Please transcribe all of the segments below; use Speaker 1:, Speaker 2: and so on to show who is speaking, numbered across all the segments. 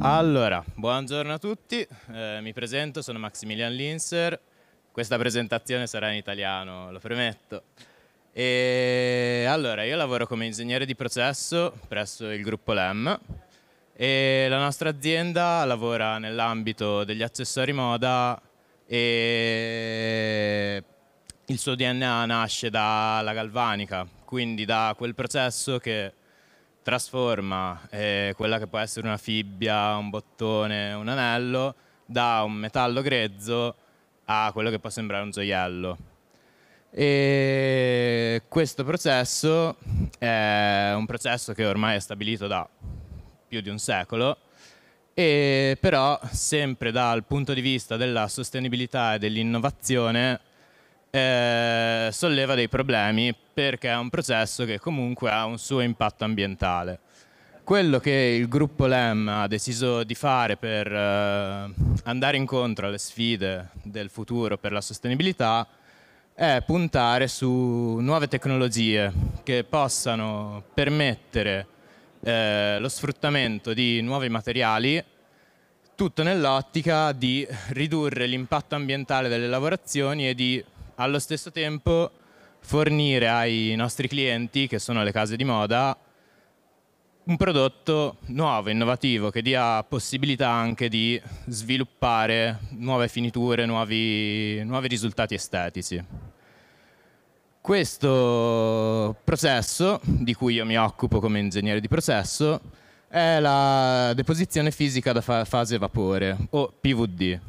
Speaker 1: Allora, buongiorno a tutti, eh, mi presento, sono Maximilian Linser, questa presentazione sarà in italiano, lo premetto. E allora, io lavoro come ingegnere di processo presso il gruppo LEM e la nostra azienda lavora nell'ambito degli accessori moda e il suo DNA nasce dalla galvanica, quindi da quel processo che trasforma eh, quella che può essere una fibbia, un bottone, un anello, da un metallo grezzo a quello che può sembrare un gioiello. E questo processo è un processo che ormai è stabilito da più di un secolo, e però sempre dal punto di vista della sostenibilità e dell'innovazione eh, solleva dei problemi perché è un processo che comunque ha un suo impatto ambientale. Quello che il gruppo LEM ha deciso di fare per eh, andare incontro alle sfide del futuro per la sostenibilità è puntare su nuove tecnologie che possano permettere eh, lo sfruttamento di nuovi materiali, tutto nell'ottica di ridurre l'impatto ambientale delle lavorazioni e di allo stesso tempo fornire ai nostri clienti, che sono le case di moda, un prodotto nuovo, innovativo, che dia possibilità anche di sviluppare nuove finiture, nuovi, nuovi risultati estetici. Questo processo, di cui io mi occupo come ingegnere di processo, è la deposizione fisica da fa- fase vapore, o PVD.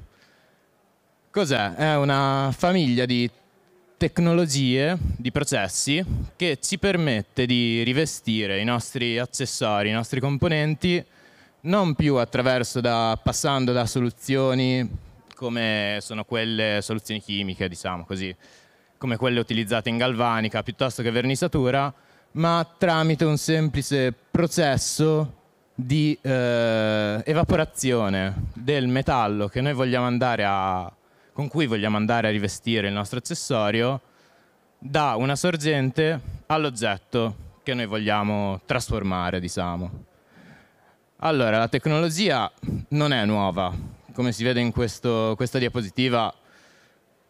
Speaker 1: Cos'è? È una famiglia di tecnologie, di processi che ci permette di rivestire i nostri accessori, i nostri componenti non più attraverso da, passando da soluzioni come sono quelle soluzioni chimiche, diciamo così, come quelle utilizzate in galvanica piuttosto che vernisatura, ma tramite un semplice processo di eh, evaporazione del metallo che noi vogliamo andare a con cui vogliamo andare a rivestire il nostro accessorio da una sorgente all'oggetto che noi vogliamo trasformare, diciamo. Allora, la tecnologia non è nuova. Come si vede in questo, questa diapositiva,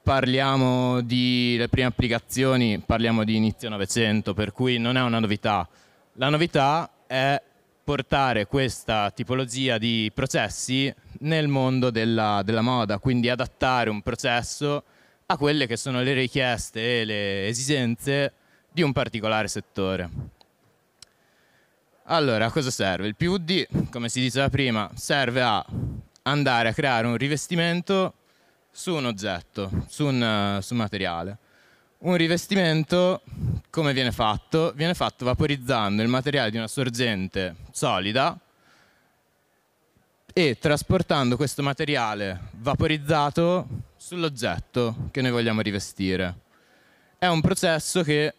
Speaker 1: parliamo delle prime applicazioni, parliamo di inizio Novecento, per cui non è una novità. La novità è portare questa tipologia di processi nel mondo della, della moda, quindi adattare un processo a quelle che sono le richieste e le esigenze di un particolare settore. Allora, a cosa serve? Il PUD, come si diceva prima, serve a andare a creare un rivestimento su un oggetto, su un, eh, su un materiale. Un rivestimento come viene fatto? Viene fatto vaporizzando il materiale di una sorgente solida e trasportando questo materiale vaporizzato sull'oggetto che noi vogliamo rivestire. È un processo che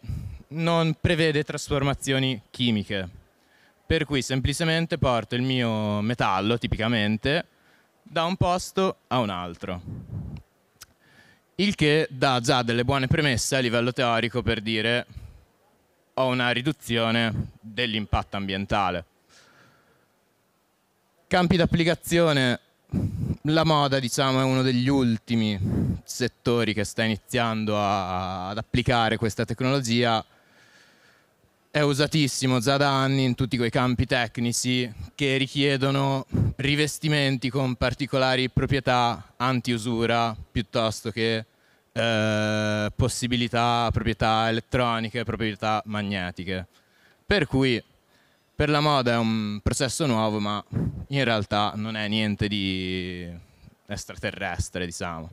Speaker 1: non prevede trasformazioni chimiche, per cui semplicemente porto il mio metallo, tipicamente, da un posto a un altro. Il che dà già delle buone premesse a livello teorico per dire ho una riduzione dell'impatto ambientale. Campi d'applicazione, la moda diciamo, è uno degli ultimi settori che sta iniziando a, ad applicare questa tecnologia è usatissimo già da anni in tutti quei campi tecnici che richiedono rivestimenti con particolari proprietà anti-usura piuttosto che eh, possibilità, proprietà elettroniche, proprietà magnetiche. Per cui per la moda è un processo nuovo, ma in realtà non è niente di extraterrestre, diciamo.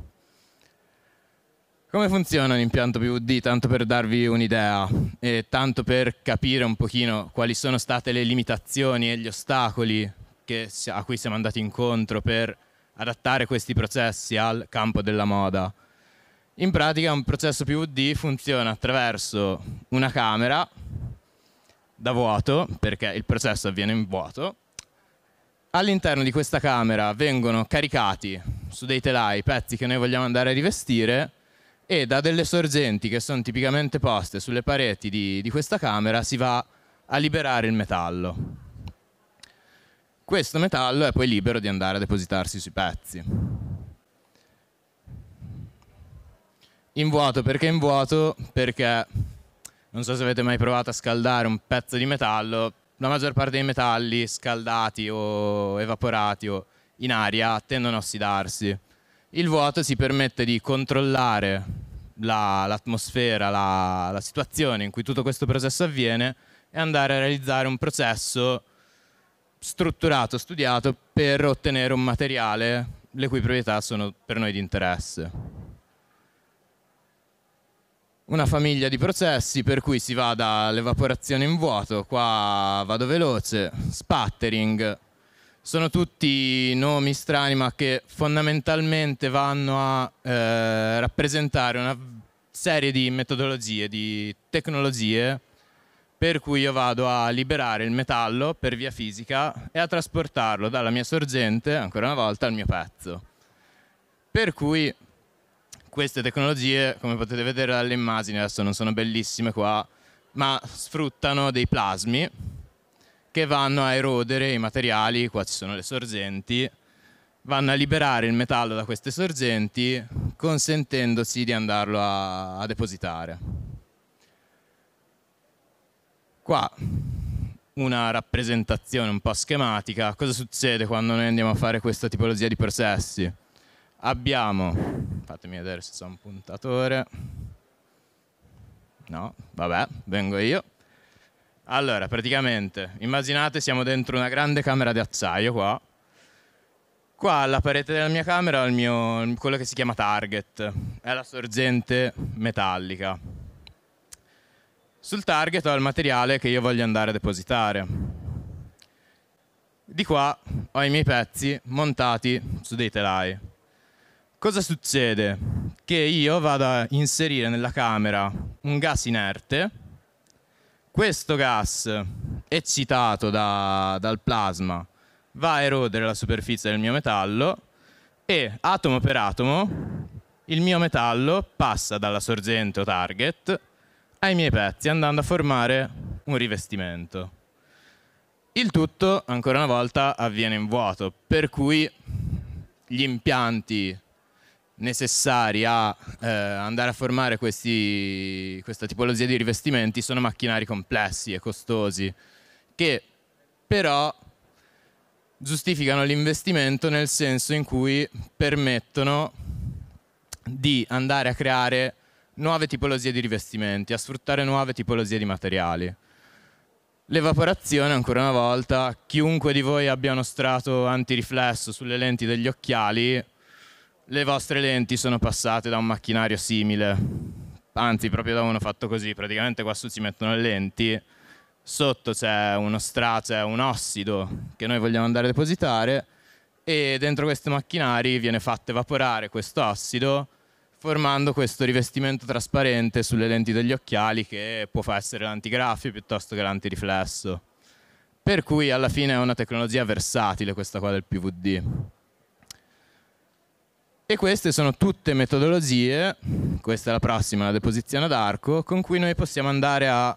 Speaker 1: Come funziona un impianto PVD? Tanto per darvi un'idea e tanto per capire un pochino quali sono state le limitazioni e gli ostacoli che, a cui siamo andati incontro per adattare questi processi al campo della moda. In pratica un processo PVD funziona attraverso una camera da vuoto, perché il processo avviene in vuoto. All'interno di questa camera vengono caricati su dei telai i pezzi che noi vogliamo andare a rivestire e da delle sorgenti che sono tipicamente poste sulle pareti di, di questa camera si va a liberare il metallo. Questo metallo è poi libero di andare a depositarsi sui pezzi. In vuoto perché in vuoto? Perché non so se avete mai provato a scaldare un pezzo di metallo, la maggior parte dei metalli scaldati o evaporati o in aria tendono a ossidarsi il vuoto si permette di controllare la, l'atmosfera, la, la situazione in cui tutto questo processo avviene e andare a realizzare un processo strutturato, studiato per ottenere un materiale le cui proprietà sono per noi di interesse una famiglia di processi per cui si va dall'evaporazione in vuoto, qua vado veloce, spattering, sono tutti nomi strani ma che fondamentalmente vanno a eh, rappresentare una serie di metodologie, di tecnologie per cui io vado a liberare il metallo per via fisica e a trasportarlo dalla mia sorgente, ancora una volta, al mio pezzo. Per cui queste tecnologie, come potete vedere dalle immagini, adesso non sono bellissime qua, ma sfruttano dei plasmi, che vanno a erodere i materiali, qua ci sono le sorgenti, vanno a liberare il metallo da queste sorgenti consentendosi di andarlo a, a depositare. Qua una rappresentazione un po' schematica, cosa succede quando noi andiamo a fare questa tipologia di processi? Abbiamo, fatemi vedere se c'è un puntatore, no, vabbè, vengo io, allora, praticamente, immaginate siamo dentro una grande camera di acciaio qua. Qua alla parete della mia camera ho il mio, quello che si chiama target, è la sorgente metallica. Sul target ho il materiale che io voglio andare a depositare. Di qua ho i miei pezzi montati su dei telai. Cosa succede? Che io vado a inserire nella camera un gas inerte, questo gas, eccitato da, dal plasma, va a erodere la superficie del mio metallo e atomo per atomo il mio metallo passa dalla sorgente o target ai miei pezzi andando a formare un rivestimento. Il tutto, ancora una volta, avviene in vuoto, per cui gli impianti necessari a eh, andare a formare questi, questa tipologia di rivestimenti sono macchinari complessi e costosi, che però giustificano l'investimento nel senso in cui permettono di andare a creare nuove tipologie di rivestimenti, a sfruttare nuove tipologie di materiali. L'evaporazione, ancora una volta, chiunque di voi abbia uno strato antiriflesso sulle lenti degli occhiali le vostre lenti sono passate da un macchinario simile, anzi proprio da uno fatto così, praticamente qua su si mettono le lenti, sotto c'è uno stra, c'è un ossido che noi vogliamo andare a depositare e dentro questi macchinari viene fatto evaporare questo ossido formando questo rivestimento trasparente sulle lenti degli occhiali che può essere l'antigraffio piuttosto che l'antiriflesso. Per cui alla fine è una tecnologia versatile questa qua del PVD. E queste sono tutte metodologie, questa è la prossima, la deposizione ad arco, con cui noi possiamo andare a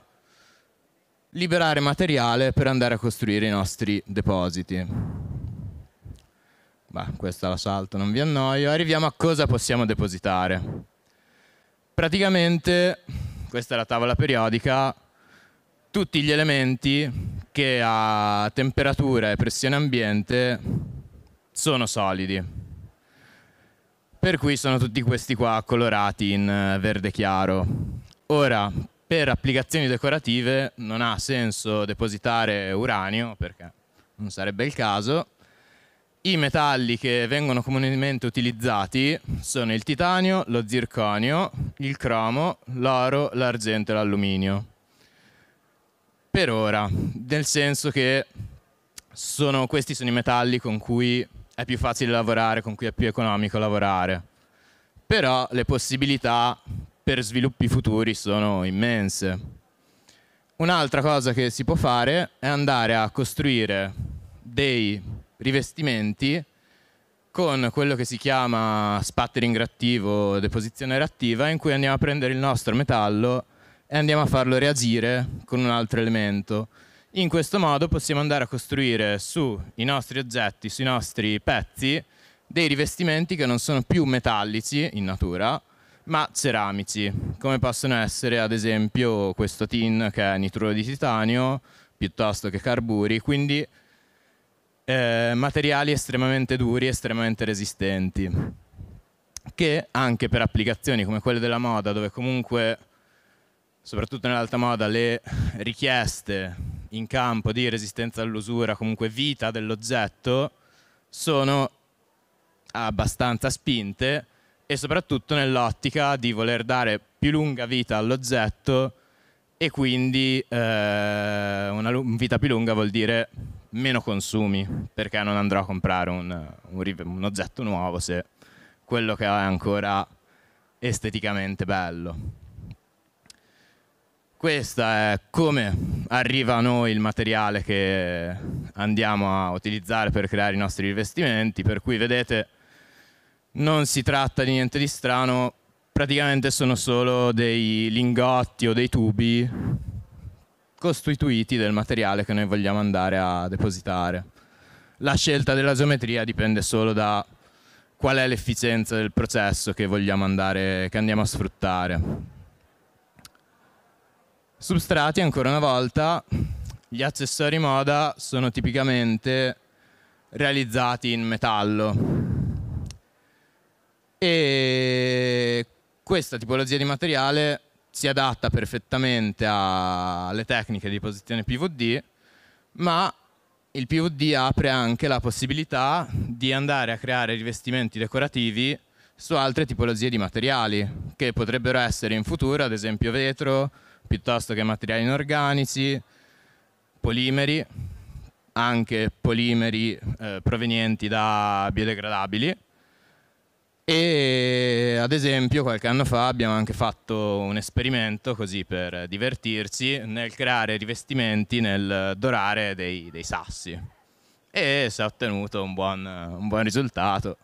Speaker 1: liberare materiale per andare a costruire i nostri depositi. Beh, questa la salto, non vi annoio. Arriviamo a cosa possiamo depositare. Praticamente, questa è la tavola periodica, tutti gli elementi che a temperatura e pressione ambiente sono solidi per cui sono tutti questi qua colorati in eh, verde chiaro. Ora, per applicazioni decorative non ha senso depositare uranio, perché non sarebbe il caso. I metalli che vengono comunemente utilizzati sono il titanio, lo zirconio, il cromo, l'oro, l'argento e l'alluminio. Per ora, nel senso che sono, questi sono i metalli con cui è più facile lavorare, con cui è più economico lavorare. Però le possibilità per sviluppi futuri sono immense. Un'altra cosa che si può fare è andare a costruire dei rivestimenti con quello che si chiama spattering reattivo, o deposizione reattiva, in cui andiamo a prendere il nostro metallo e andiamo a farlo reagire con un altro elemento. In questo modo possiamo andare a costruire sui nostri oggetti, sui nostri pezzi, dei rivestimenti che non sono più metallici in natura, ma ceramici, come possono essere ad esempio questo tin che è nitruro di titanio, piuttosto che carburi, quindi eh, materiali estremamente duri, estremamente resistenti, che anche per applicazioni come quelle della moda, dove comunque, soprattutto nell'alta moda, le richieste in campo di resistenza all'usura, comunque vita dell'oggetto, sono abbastanza spinte e soprattutto nell'ottica di voler dare più lunga vita all'oggetto e quindi eh, una vita più lunga vuol dire meno consumi perché non andrò a comprare un, un, un oggetto nuovo se quello che ho è ancora esteticamente bello. Questa è come arriva a noi il materiale che andiamo a utilizzare per creare i nostri rivestimenti, per cui vedete non si tratta di niente di strano, praticamente sono solo dei lingotti o dei tubi costituiti del materiale che noi vogliamo andare a depositare. La scelta della geometria dipende solo da qual è l'efficienza del processo che vogliamo andare, che andiamo a sfruttare. Substrati, ancora una volta, gli accessori moda sono tipicamente realizzati in metallo. E questa tipologia di materiale si adatta perfettamente alle tecniche di posizione PVD, ma il PVD apre anche la possibilità di andare a creare rivestimenti decorativi su altre tipologie di materiali, che potrebbero essere in futuro, ad esempio vetro, piuttosto che materiali inorganici, polimeri, anche polimeri eh, provenienti da biodegradabili e ad esempio qualche anno fa abbiamo anche fatto un esperimento così per divertirci nel creare rivestimenti nel dorare dei, dei sassi e si è ottenuto un buon, un buon risultato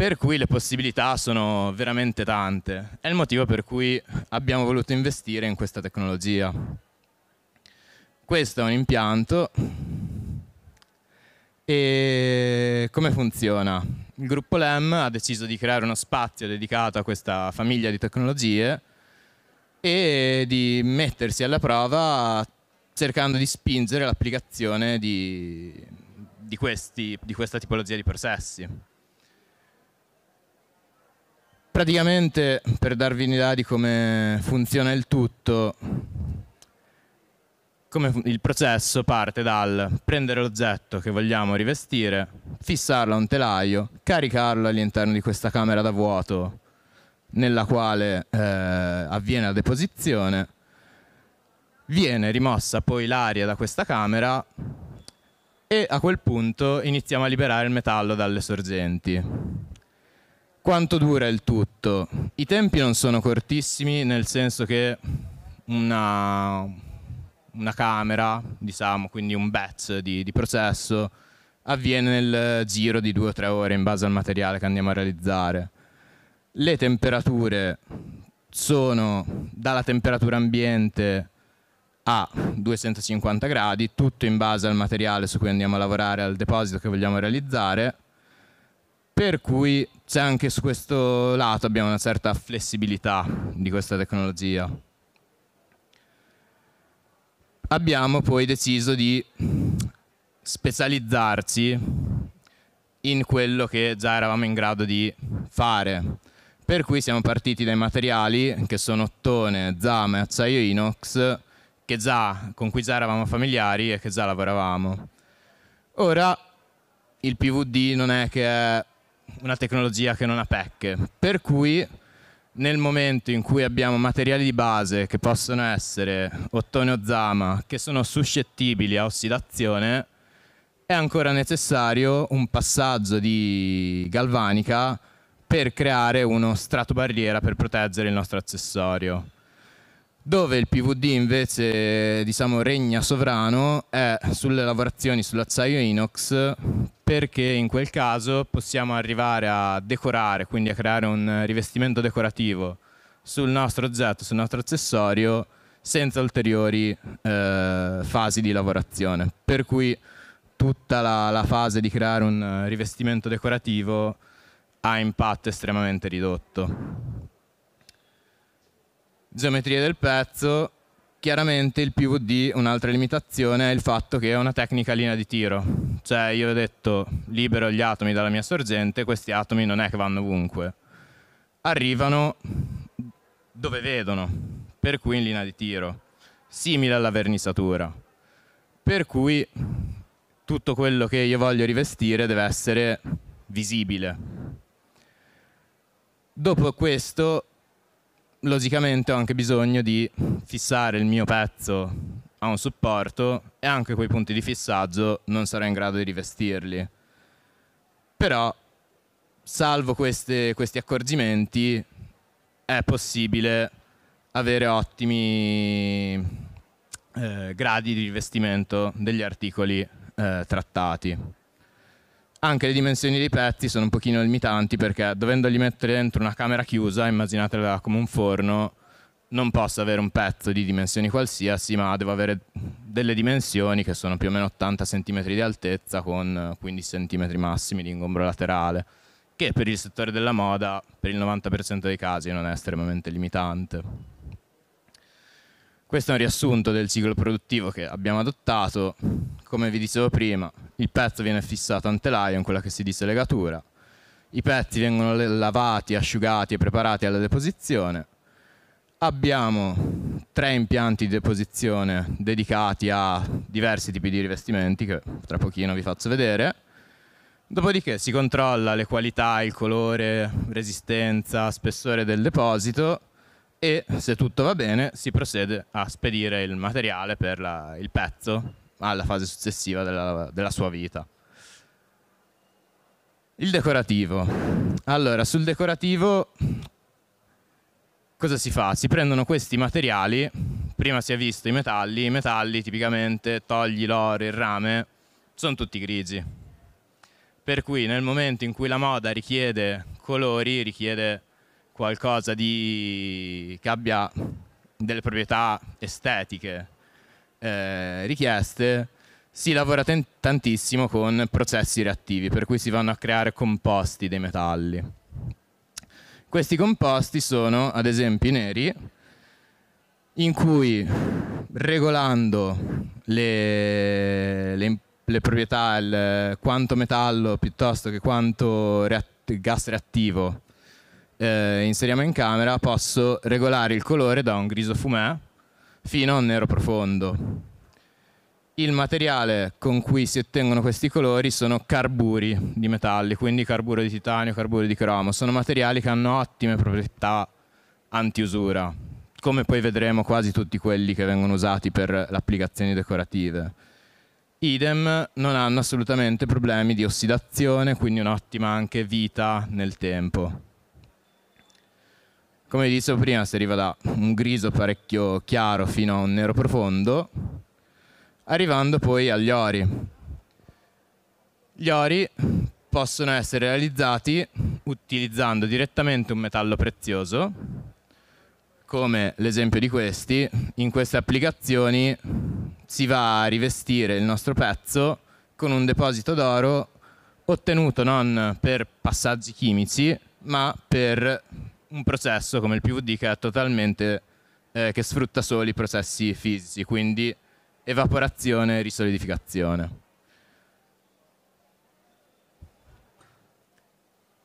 Speaker 1: per cui le possibilità sono veramente tante. È il motivo per cui abbiamo voluto investire in questa tecnologia. Questo è un impianto e come funziona? Il gruppo LEM ha deciso di creare uno spazio dedicato a questa famiglia di tecnologie e di mettersi alla prova cercando di spingere l'applicazione di, di, di, questa tipologia di processi praticamente, per darvi un'idea di come funziona il tutto, come il processo parte dal prendere l'oggetto che vogliamo rivestire, fissarlo a un telaio, caricarlo all'interno di questa camera da vuoto nella quale eh, avviene la deposizione, viene rimossa poi l'aria da questa camera e a quel punto iniziamo a liberare il metallo dalle sorgenti. Quanto dura il tutto? I tempi non sono cortissimi, nel senso che una, una camera, diciamo, quindi un batch di, di processo, avviene nel giro di due o tre ore in base al materiale che andiamo a realizzare. Le temperature sono dalla temperatura ambiente a 250 gradi, tutto in base al materiale su cui andiamo a lavorare, al deposito che vogliamo realizzare, per cui cioè anche su questo lato abbiamo una certa flessibilità di questa tecnologia. Abbiamo poi deciso di specializzarci in quello che già eravamo in grado di fare. Per cui siamo partiti dai materiali che sono ottone, zame, acciaio inox, già, con cui già eravamo familiari e che già lavoravamo. Ora il PVD non è che è una tecnologia che non ha pecche. Per cui nel momento in cui abbiamo materiali di base che possono essere ottone o zama, che sono suscettibili a ossidazione, è ancora necessario un passaggio di galvanica per creare uno strato barriera per proteggere il nostro accessorio. Dove il PVD invece diciamo, regna sovrano è sulle lavorazioni sull'acciaio inox perché in quel caso possiamo arrivare a decorare, quindi a creare un eh, rivestimento decorativo sul nostro oggetto, sul nostro accessorio, senza ulteriori eh, fasi di lavorazione. Per cui tutta la, la fase di creare un eh, rivestimento decorativo ha impatto estremamente ridotto. Geometria del pezzo, Chiaramente il PVD, un'altra limitazione, è il fatto che è una tecnica linea di tiro. Cioè io ho detto libero gli atomi dalla mia sorgente, questi atomi non è che vanno ovunque. Arrivano dove vedono, per cui in linea di tiro, simile alla vernissatura. Per cui tutto quello che io voglio rivestire deve essere visibile. Dopo questo logicamente ho anche bisogno di fissare il mio pezzo a un supporto e anche quei punti di fissaggio non sarò in grado di rivestirli. Però, salvo queste, questi accorgimenti, è possibile avere ottimi eh, gradi di rivestimento degli articoli eh, trattati. Anche le dimensioni dei pezzi sono un pochino limitanti perché dovendogli mettere dentro una camera chiusa, immaginatela come un forno, non posso avere un pezzo di dimensioni qualsiasi, ma devo avere delle dimensioni che sono più o meno 80 cm di altezza con 15 cm massimi di ingombro laterale, che per il settore della moda, per il 90% dei casi, non è estremamente limitante. Questo è un riassunto del ciclo produttivo che abbiamo adottato. Come vi dicevo prima, il pezzo viene fissato a un telaio in quella che si dice legatura, i pezzi vengono lavati, asciugati e preparati alla deposizione. Abbiamo tre impianti di deposizione dedicati a diversi tipi di rivestimenti che tra pochino vi faccio vedere. Dopodiché si controlla le qualità, il colore, resistenza, spessore del deposito e se tutto va bene si procede a spedire il materiale per la, il pezzo alla fase successiva della, della sua vita. Il decorativo. Allora, sul decorativo cosa si fa? Si prendono questi materiali, prima si è visto i metalli, i metalli tipicamente togli l'oro, il rame, sono tutti grigi. Per cui nel momento in cui la moda richiede colori, richiede qualcosa di... che abbia delle proprietà estetiche, eh, richieste si lavora ten- tantissimo con processi reattivi, per cui si vanno a creare composti dei metalli. Questi composti sono, ad esempio, i neri, in cui regolando le, le, le proprietà, il, quanto metallo piuttosto che quanto reatt- gas reattivo eh, inseriamo in camera, posso regolare il colore da un griso fumé, fino a un nero profondo. Il materiale con cui si ottengono questi colori sono carburi di metalli, quindi carburo di titanio, carburo di cromo. Sono materiali che hanno ottime proprietà antiusura, come poi vedremo quasi tutti quelli che vengono usati per le applicazioni decorative. Idem non hanno assolutamente problemi di ossidazione, quindi un'ottima anche vita nel tempo. Come vi dicevo prima, si arriva da un grigio parecchio chiaro fino a un nero profondo, arrivando poi agli ori. Gli ori possono essere realizzati utilizzando direttamente un metallo prezioso, come l'esempio di questi. In queste applicazioni si va a rivestire il nostro pezzo con un deposito d'oro ottenuto non per passaggi chimici, ma per un processo come il PVD che è totalmente eh, che sfrutta solo i processi fisici, quindi evaporazione e risolidificazione.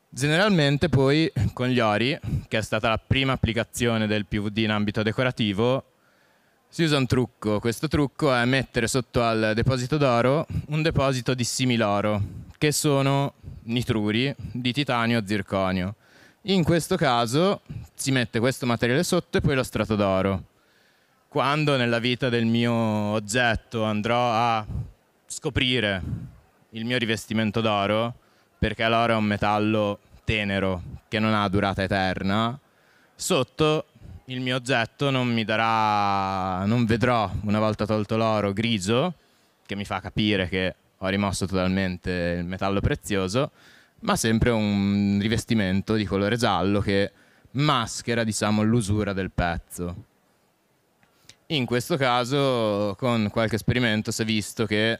Speaker 1: Generalmente poi con gli ori, che è stata la prima applicazione del PVD in ambito decorativo, si usa un trucco. Questo trucco è mettere sotto al deposito d'oro un deposito di similoro, che sono nitruri di titanio e zirconio. In questo caso si mette questo materiale sotto e poi lo strato d'oro. Quando nella vita del mio oggetto andrò a scoprire il mio rivestimento d'oro, perché l'oro è un metallo tenero che non ha durata eterna, sotto il mio oggetto non mi darà, non vedrò una volta tolto l'oro grigio, che mi fa capire che ho rimosso totalmente il metallo prezioso, ma sempre un rivestimento di colore giallo che maschera diciamo, l'usura del pezzo. In questo caso con qualche esperimento si è visto che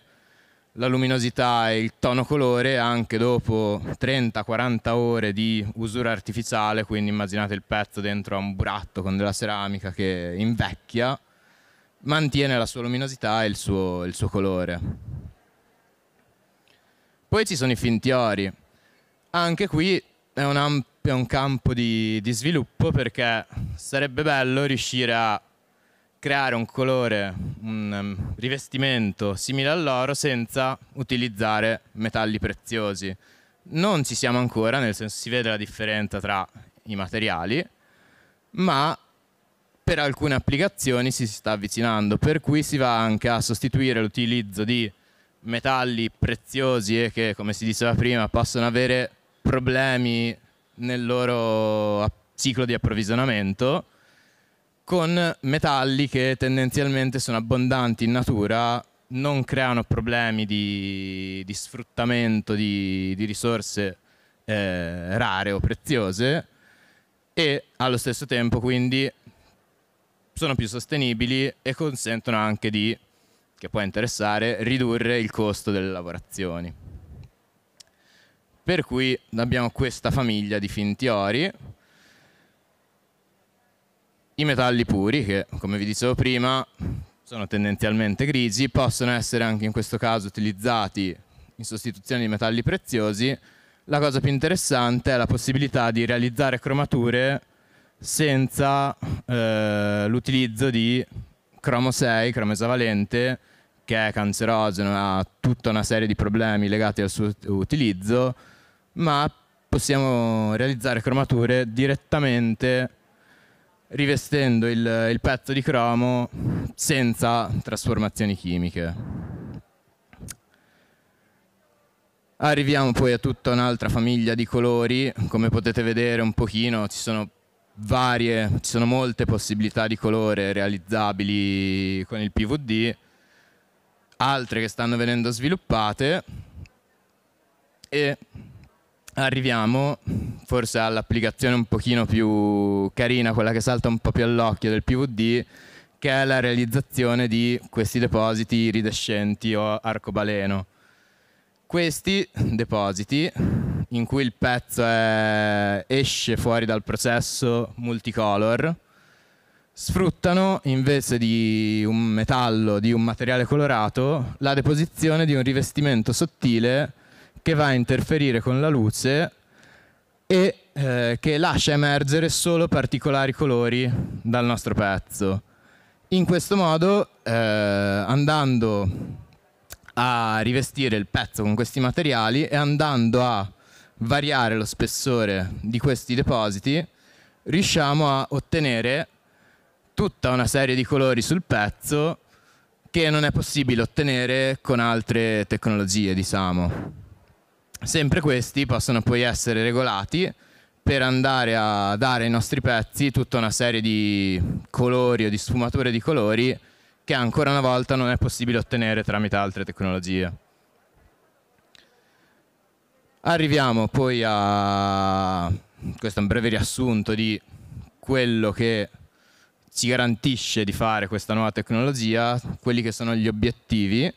Speaker 1: la luminosità e il tono colore anche dopo 30-40 ore di usura artificiale, quindi immaginate il pezzo dentro a un buratto con della ceramica che invecchia, mantiene la sua luminosità e il suo, il suo colore. Poi ci sono i finti ori. Anche qui è un ampio un campo di, di sviluppo perché sarebbe bello riuscire a creare un colore, un um, rivestimento simile all'oro senza utilizzare metalli preziosi. Non ci siamo ancora, nel senso si vede la differenza tra i materiali, ma per alcune applicazioni si sta avvicinando, per cui si va anche a sostituire l'utilizzo di metalli preziosi e che, come si diceva prima, possono avere problemi nel loro ciclo di approvvigionamento con metalli che tendenzialmente sono abbondanti in natura, non creano problemi di, di sfruttamento di, di risorse eh, rare o preziose e allo stesso tempo quindi sono più sostenibili e consentono anche di, che può interessare, ridurre il costo delle lavorazioni. Per cui abbiamo questa famiglia di finti ori, i metalli puri, che come vi dicevo prima sono tendenzialmente grigi, possono essere anche in questo caso utilizzati in sostituzione di metalli preziosi. La cosa più interessante è la possibilità di realizzare cromature senza eh, l'utilizzo di cromo 6, cromo esavalente, che è cancerogeno, ha tutta una serie di problemi legati al suo utilizzo, ma possiamo realizzare cromature direttamente rivestendo il, il pezzo di cromo senza trasformazioni chimiche. Arriviamo poi a tutta un'altra famiglia di colori, come potete vedere un pochino ci sono varie, ci sono molte possibilità di colore realizzabili con il PVD, altre che stanno venendo sviluppate e arriviamo forse all'applicazione un pochino più carina, quella che salta un po' più all'occhio del PVD, che è la realizzazione di questi depositi iridescenti o arcobaleno. Questi depositi, in cui il pezzo è, esce fuori dal processo multicolor, sfruttano invece di un metallo, di un materiale colorato, la deposizione di un rivestimento sottile che va a interferire con la luce e eh, che lascia emergere solo particolari colori dal nostro pezzo. In questo modo, eh, andando a rivestire il pezzo con questi materiali e andando a variare lo spessore di questi depositi, riusciamo a ottenere tutta una serie di colori sul pezzo che non è possibile ottenere con altre tecnologie, diciamo sempre questi possono poi essere regolati per andare a dare ai nostri pezzi tutta una serie di colori o di sfumature di colori che ancora una volta non è possibile ottenere tramite altre tecnologie. Arriviamo poi a questo è un breve riassunto di quello che ci garantisce di fare questa nuova tecnologia, quelli che sono gli obiettivi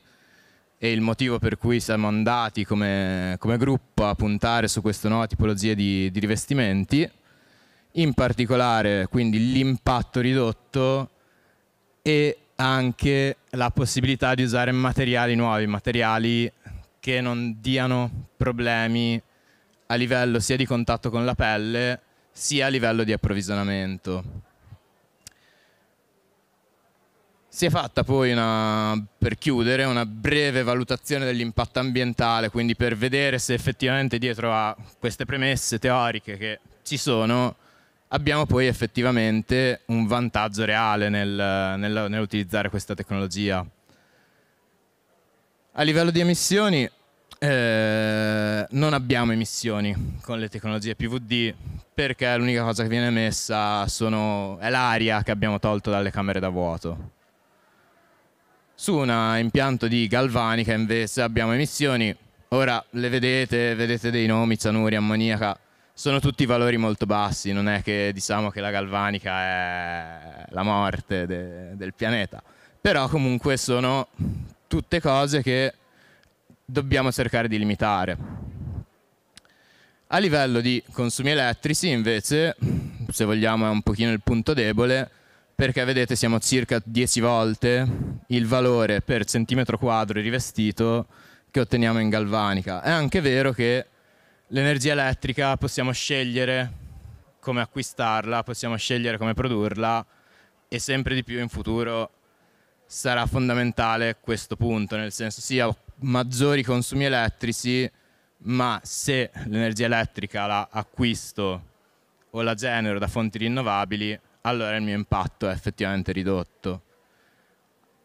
Speaker 1: e il motivo per cui siamo andati come, come gruppo a puntare su questa nuova tipologia di, di rivestimenti, in particolare quindi l'impatto ridotto e anche la possibilità di usare materiali nuovi, materiali che non diano problemi a livello sia di contatto con la pelle sia a livello di approvvigionamento. Si è fatta poi, una, per chiudere, una breve valutazione dell'impatto ambientale, quindi per vedere se effettivamente dietro a queste premesse teoriche che ci sono, abbiamo poi effettivamente un vantaggio reale nel, nel, nell'utilizzare questa tecnologia. A livello di emissioni, eh, non abbiamo emissioni con le tecnologie PVD perché l'unica cosa che viene emessa sono, è l'aria che abbiamo tolto dalle camere da vuoto su un impianto di galvanica invece abbiamo emissioni, ora le vedete, vedete dei nomi, cianuri, ammoniaca, sono tutti valori molto bassi, non è che diciamo che la galvanica è la morte de, del pianeta, però comunque sono tutte cose che dobbiamo cercare di limitare. A livello di consumi elettrici invece, se vogliamo è un pochino il punto debole, perché vedete siamo circa 10 volte il valore per centimetro quadro rivestito che otteniamo in galvanica. È anche vero che l'energia elettrica possiamo scegliere come acquistarla, possiamo scegliere come produrla e sempre di più in futuro sarà fondamentale questo punto, nel senso sia maggiori consumi elettrici, ma se l'energia elettrica la acquisto o la genero da fonti rinnovabili, allora il mio impatto è effettivamente ridotto.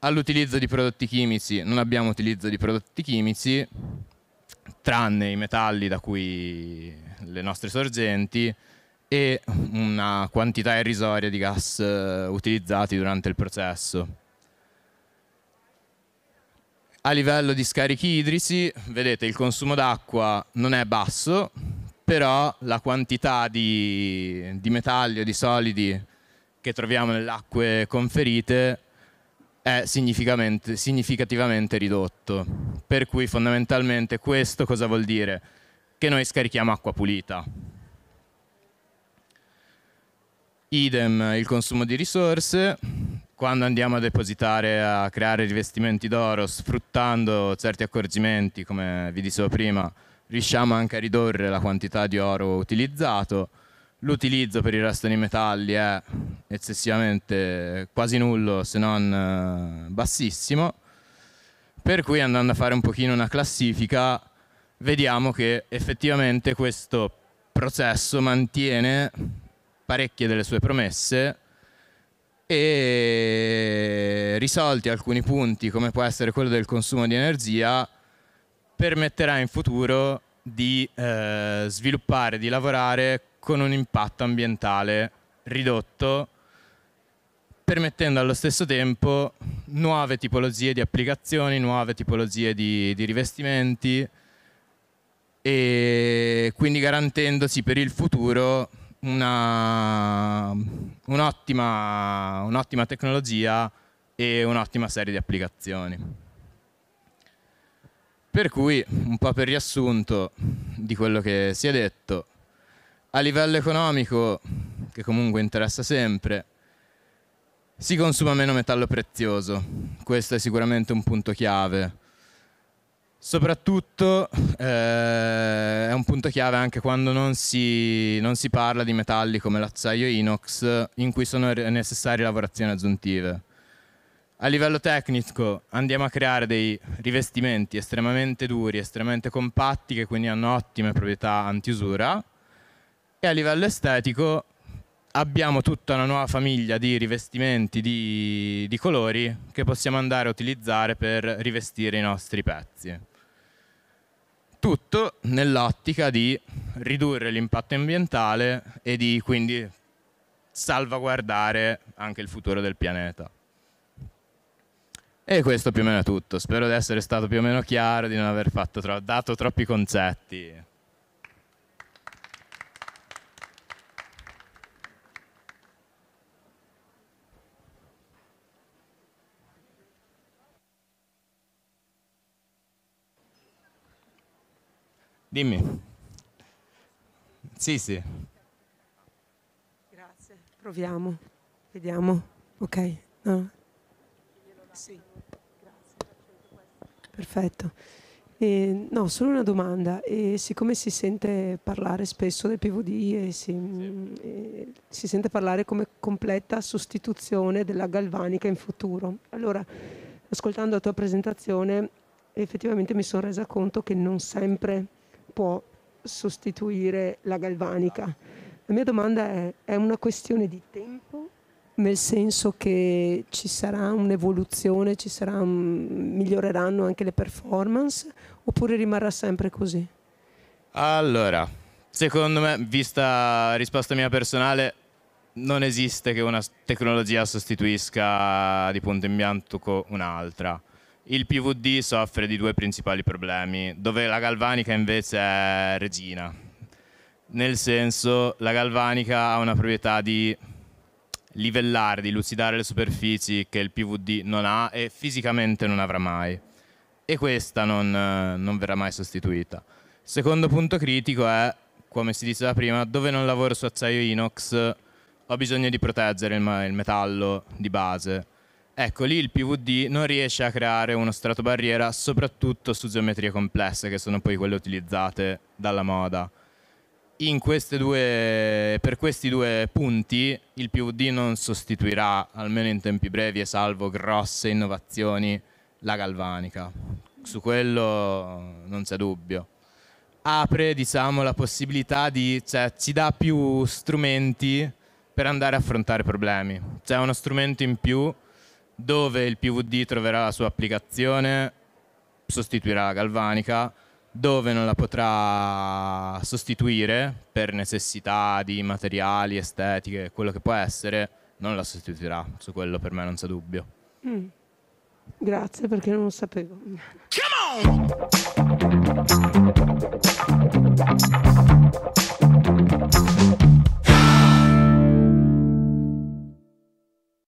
Speaker 1: All'utilizzo di prodotti chimici non abbiamo utilizzo di prodotti chimici, tranne i metalli da cui le nostre sorgenti e una quantità irrisoria di gas eh, utilizzati durante il processo. A livello di scarichi idrici, vedete, il consumo d'acqua non è basso, però la quantità di, di metalli o di solidi che troviamo nelle acque conferite è significativamente ridotto. Per cui fondamentalmente questo cosa vuol dire? Che noi scarichiamo acqua pulita. Idem il consumo di risorse, quando andiamo a depositare, a creare rivestimenti d'oro, sfruttando certi accorgimenti, come vi dicevo prima, riusciamo anche a ridurre la quantità di oro utilizzato L'utilizzo per il resto dei metalli è eccessivamente quasi nullo se non eh, bassissimo, per cui andando a fare un pochino una classifica vediamo che effettivamente questo processo mantiene parecchie delle sue promesse e risolti alcuni punti come può essere quello del consumo di energia permetterà in futuro di eh, sviluppare, di lavorare con un impatto ambientale ridotto, permettendo allo stesso tempo nuove tipologie di applicazioni, nuove tipologie di, di rivestimenti e quindi garantendosi per il futuro un'ottima, un'ottima tecnologia e un'ottima serie di applicazioni. Per cui, un po' per riassunto di quello che si è detto, a livello economico, che comunque interessa sempre, si consuma meno metallo prezioso. Questo è sicuramente un punto chiave. Soprattutto eh, è un punto chiave anche quando non si, non si parla di metalli come l'acciaio inox in cui sono necessarie lavorazioni aggiuntive. A livello tecnico andiamo a creare dei rivestimenti estremamente duri, estremamente compatti che quindi hanno ottime proprietà antiusura e a livello estetico abbiamo tutta una nuova famiglia di rivestimenti di, di colori che possiamo andare a utilizzare per rivestire i nostri pezzi. Tutto nell'ottica di ridurre l'impatto ambientale e di quindi salvaguardare anche il futuro del pianeta. E questo più o meno è tutto. Spero di essere stato più o meno chiaro, di non aver tro dato troppi concetti. Dimmi. Sì, sì.
Speaker 2: Grazie, proviamo, vediamo. Ok. No. Sì. Perfetto. Eh, no, solo una domanda. Eh, siccome si sente parlare spesso del PVD e si, sì. eh, si sente parlare come completa sostituzione della galvanica in futuro, allora, ascoltando la tua presentazione, effettivamente mi sono resa conto che non sempre può sostituire la galvanica. La mia domanda è, è una questione di tempo, nel senso che ci sarà un'evoluzione, ci sarà un, miglioreranno anche le performance, oppure rimarrà sempre così?
Speaker 1: Allora, secondo me, vista la risposta mia personale, non esiste che una tecnologia sostituisca di punto in bianco un'altra. Il PVD soffre di due principali problemi, dove la galvanica invece è regina. Nel senso, la galvanica ha una proprietà di livellare, di lucidare le superfici che il PVD non ha e fisicamente non avrà mai. E questa non, non verrà mai sostituita. Secondo punto critico è, come si diceva prima, dove non lavoro su acciaio inox ho bisogno di proteggere il, il metallo di base Ecco, lì il PVD non riesce a creare uno strato barriera, soprattutto su geometrie complesse, che sono poi quelle utilizzate dalla moda. Due, per questi due punti il PVD non sostituirà, almeno in tempi brevi e salvo grosse innovazioni, la galvanica. Su quello non c'è dubbio. Apre, diciamo, la possibilità di... cioè ci dà più strumenti per andare a affrontare problemi. C'è uno strumento in più dove il PVD troverà la sua applicazione, sostituirà la galvanica, dove non la potrà sostituire per necessità di materiali, estetiche, quello che può essere, non la sostituirà, su quello per me non c'è dubbio.
Speaker 2: Mm. Grazie perché non lo sapevo. Come
Speaker 1: on!